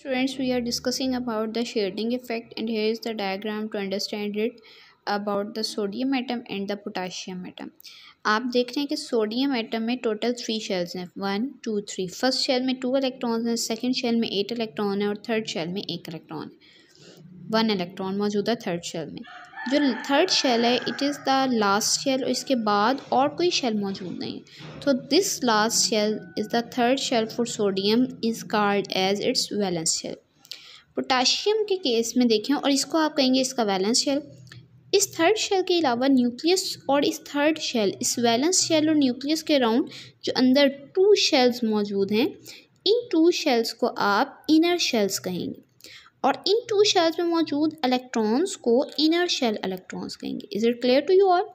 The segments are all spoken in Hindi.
Students, we are discussing about the shading effect and here is the diagram to understand it about the sodium atom and the potassium atom. आप देख रहे हैं कि सोडियम एटम में टोटल थ्री शेल्स हैं one two three first shell में टू इलेक्ट्रॉन्स हैं सेकंड शेल में एट इलेक्ट्रॉन है और थर्ड शेल में एक इलेक्ट्रॉन वन इलेक्ट्रॉन मौजूद है थर्ड शेल में जो थर्ड शेल है it is the last shell इसके बाद और कोई शेल मौजूद नहीं तो this last shell is the third shell for sodium is called as its valence shell potassium के केस में देखें और इसको आप कहेंगे इसका वैलेंस शेल इस थर्ड शेल के अलावा न्यूक्लियस और इस थर्ड शेल इस वैलेंस शेल और न्यूक्लियस के राउंड जो अंदर टू शेल्स मौजूद हैं इन टू शेल्स को आप इनर शेल्स कहेंगे और इन टू शेल्स में मौजूद इलेक्ट्रॉन्स को इनर शेल इलेक्ट्रॉन्स कहेंगे is it clear to you all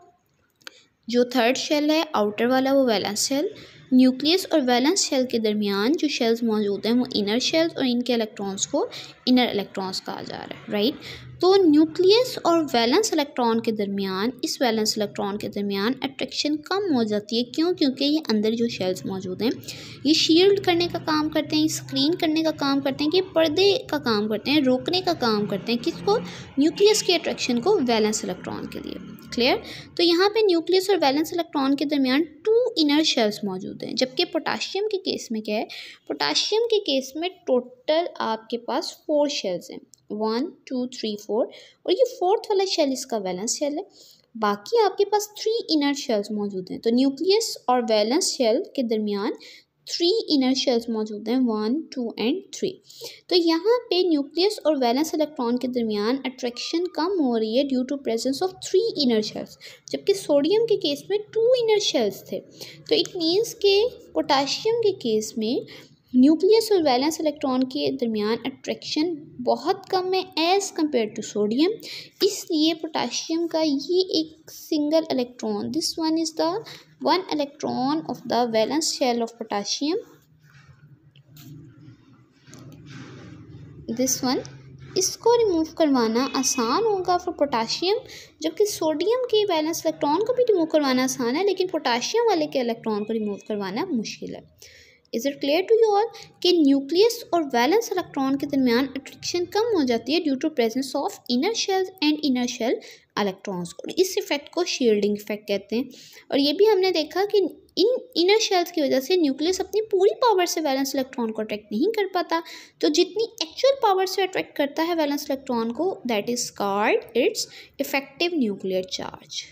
जो थर्ड शेल है आउटर वाला वो वैलेंस शेल न्यूक्लियस और वैलेंस शेल के दरमियान जो शेल्स मौजूद हैं वो इनर शेल्स और इनके इलेक्ट्रॉन्स को इनर इलेक्ट्रॉन्स कहा जा रहा है राइट तो न्यूक्लियस और वैलेंस इलेक्ट्रॉन के दरमियान इस वैलेंस इलेक्ट्रॉन के दरमियान अट्रैक्शन कम हो जाती है क्यों क्योंकि ये अंदर जो शेल्स मौजूद हैं ये शील्ड करने का काम करते हैं स्क्रीन करने का काम करते हैं कि पर्दे का काम करते हैं रोकने का काम करते हैं किसको न्यूक्लियस के अट्रैक्शन को वैलेंस इलेक्ट्रॉन के लिए क्लियर तो यहाँ पर न्यूक्लियस और वैलेंस इलेक्ट्रॉन के दरमियान टू इनर शेल्स मौजूद हैं जबकि पोटाशियम के केस में क्या है पोटाशियम के केस में टोटल आपके पास फोर शेल्स हैं वन टू थ्री फोर और ये फोर्थ वाला शेल इसका वैलेंस शेल है बाकी आपके पास थ्री इनर शेल्स मौजूद हैं तो न्यूक्लियस और वैलेंस शेल के दरमियान थ्री इनर शेल्स मौजूद हैं वन टू एंड थ्री तो यहाँ पे न्यूक्लियस और वैलेंस इलेक्ट्रॉन के दरमियान अट्रैक्शन कम हो रही है due to presence of three inner shells जबकि सोडियम के केस में टू इनर शेल्स थे तो इट मीन्स के पोटाशियम के केस में न्यूक्लियस और वैलेंस इलेक्ट्रॉन के दरमियान अट्रैक्शन बहुत कम है एज़ कम्पेयर टू सोडियम इसलिए पोटाशियम का ये एक single electron this one is the one electron of the valence shell of potassium this one इसको रिमूव करवाना आसान होगा फॉर पोटाशियम जबकि सोडियम के बैलेंस इलेक्ट्रॉन को भी रिमूव करवाना आसान है लेकिन पोटाशियम वाले के इलेक्ट्रॉन को रिमूव करवाना मुश्किल है is it clear to you all कि न्यूक्लियस और वैलेंस इलेक्ट्रॉन के दरमियान अट्रैक्शन कम हो जाती है due to presence of inner shell and inner shell electrons और इस इफेक्ट को शील्डिंग इफेक्ट कहते हैं और ये भी हमने देखा कि इन इनर शेल्स की वजह से न्यूक्लियस अपनी पूरी पावर से वैलेंस इलेक्ट्रॉन को अट्रैक्ट नहीं कर पाता तो जितनी एक्चुअल पावर से अट्रैक्ट करता है वैलेंस इलेक्ट्रॉन को that is called its effective nuclear charge